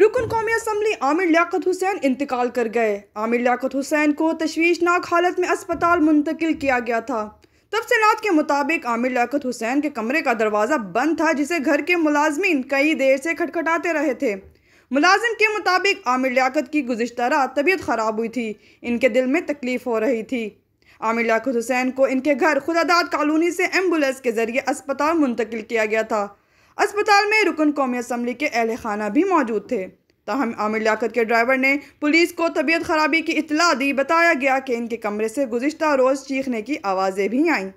रुकन कौमी असम्बली आमिर लियात हुसैन इंतकाल कर गए आमिर लियात हुसैन को तशवीशनाक हालत में अस्पताल मुंतकिल किया गया था तफसलात के मुताबिक आमिर लियात हुसैन के कमरे का दरवाज़ा बंद था जिसे घर के मुलाजमीन कई देर से खटखटाते रहे थे मुलाजिम के मुताबिक आमिर लियात की गुजशत रात तबीयत ख़राब हुई थी इनके दिल में तकलीफ़ हो रही थी आमिर लियात हुसैन को इनके घर खुदादाद कॉलोनी से एम्बुलेंस के ज़रिए अस्पताल मुंतकिल किया गया था अस्पताल में रुकन कौमी असम्बली के अहल खाना भी मौजूद थे ताहम आमिर लियात के ड्राइवर ने पुलिस को तबीयत खराबी की इतला दी बताया गया कि इनके कमरे से गुजशत रोज़ चीखने की आवाज़ें भी आईं